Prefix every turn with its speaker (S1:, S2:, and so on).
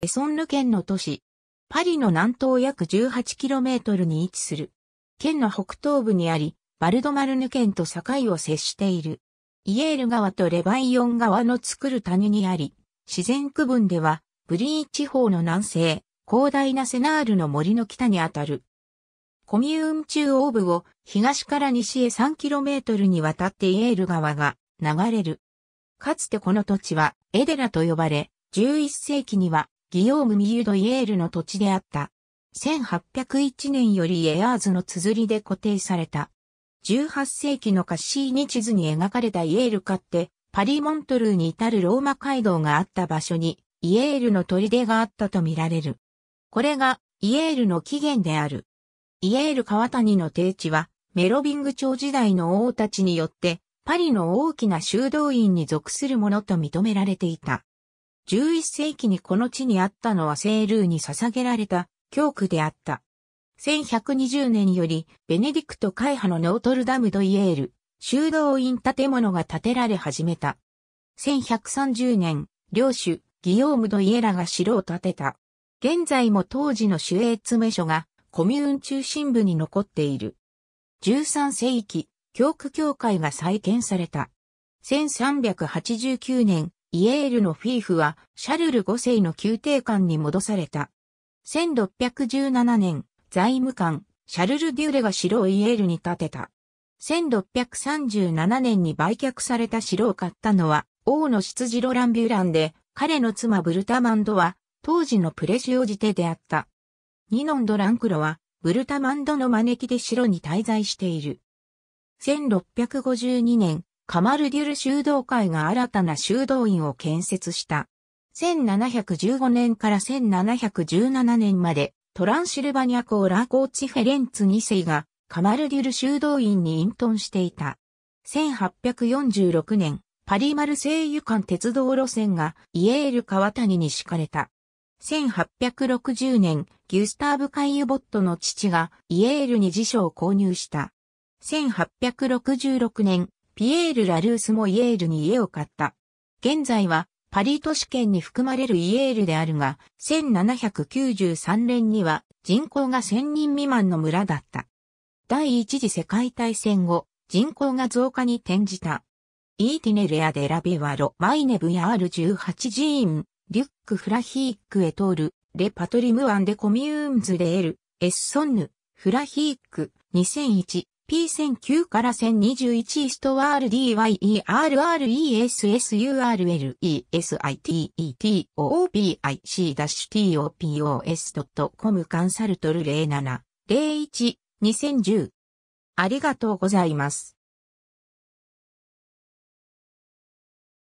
S1: エソンヌ県の都市。パリの南東約 18km に位置する。県の北東部にあり、バルドマルヌ県と境を接している。イエール川とレバイオン川の作る谷にあり、自然区分では、ブリー地方の南西、広大なセナールの森の北にあたる。コミューン中央部を東から西へ 3km にわたってイエール川が流れる。かつてこの土地はエデラと呼ばれ、11世紀にはギヨーム・ミユド・イエールの土地であった。1801年よりエアーズの綴りで固定された。18世紀のカッシーニ地図に描かれたイエールかって、パリ・モントルーに至るローマ街道があった場所に、イエールの砦があったとみられる。これが、イエールの起源である。イエール川谷の定地は、メロビング朝時代の王たちによって、パリの大きな修道院に属するものと認められていた。11世紀にこの地にあったのはセールーに捧げられた教区であった。1120年より、ベネディクト会派のノートルダムドイエール、修道院建物が建てられ始めた。1130年、領主、ギオーム・ド・イエラが城を建てた。現在も当時の守衛詰め所が、コミューン中心部に残っている。13世紀、教区教会が再建された。1389年、イエールのフィーフはシャルル5世の宮廷官に戻された。1617年、財務官、シャルル・デューレが城をイエールに建てた。1637年に売却された城を買ったのは、王の事ロランビューランで、彼の妻ブルタマンドは、当時のプレシオジテであった。ニノンド・ランクロは、ブルタマンドの招きで城に滞在している。1652年、カマルデュル修道会が新たな修道院を建設した。1715年から1717年まで、トランシルバニアーラーコーチフェレンツ2世が、カマルデュル修道院に隠遁していた。1846年、パリマル西油間鉄道路線がイエール川谷に敷かれた。1860年、ギュスターブ・カイユボットの父がイエールに辞書を購入した。1866年、ピエール・ラルースもイエールに家を買った。現在はパリ都市圏に含まれるイエールであるが、1793年には人口が1000人未満の村だった。第一次世界大戦後、人口が増加に転じた。イーティネレアデラベワロマイネブヤール18寺院、リュックフラヒークへ通る、レパトリムアンデコミューンズレール、エッソンヌ、フラヒーク、2001、P1009 から1021イストワール DYERRESSURLESITETOOPIC-TOPOS.com カンサルトル07-01-2010ありがとうございます。